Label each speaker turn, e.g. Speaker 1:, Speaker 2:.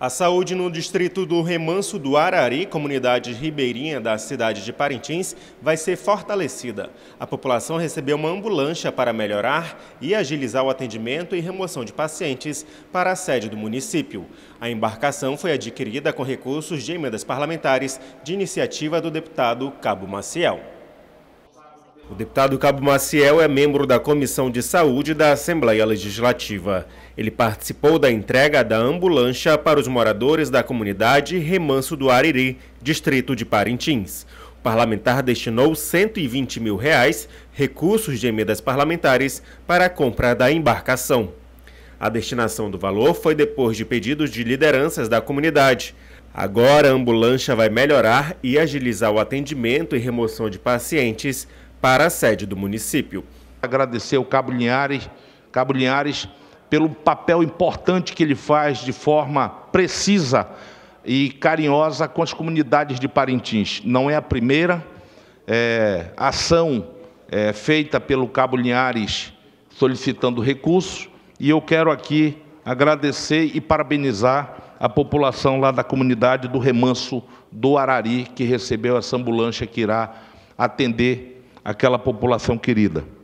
Speaker 1: A saúde no distrito do Remanso do Arari, comunidade ribeirinha da cidade de Parintins, vai ser fortalecida. A população recebeu uma ambulância para melhorar e agilizar o atendimento e remoção de pacientes para a sede do município. A embarcação foi adquirida com recursos de emendas parlamentares de iniciativa do deputado Cabo Maciel. O deputado Cabo Maciel é membro da Comissão de Saúde da Assembleia Legislativa. Ele participou da entrega da ambulância para os moradores da comunidade Remanso do Ariri, distrito de Parintins. O parlamentar destinou 120 mil reais, recursos de emendas parlamentares, para a compra da embarcação. A destinação do valor foi depois de pedidos de lideranças da comunidade. Agora a ambulância vai melhorar e agilizar o atendimento e remoção de pacientes para a sede do município. Agradecer ao
Speaker 2: Cabo Linhares, Cabo Linhares pelo papel importante que ele faz de forma precisa e carinhosa com as comunidades de Parintins. Não é a primeira é, ação é, feita pelo Cabo Linhares solicitando recursos e eu quero aqui agradecer e parabenizar a população lá da comunidade do Remanso do Arari, que recebeu essa ambulância que irá atender aquela população querida.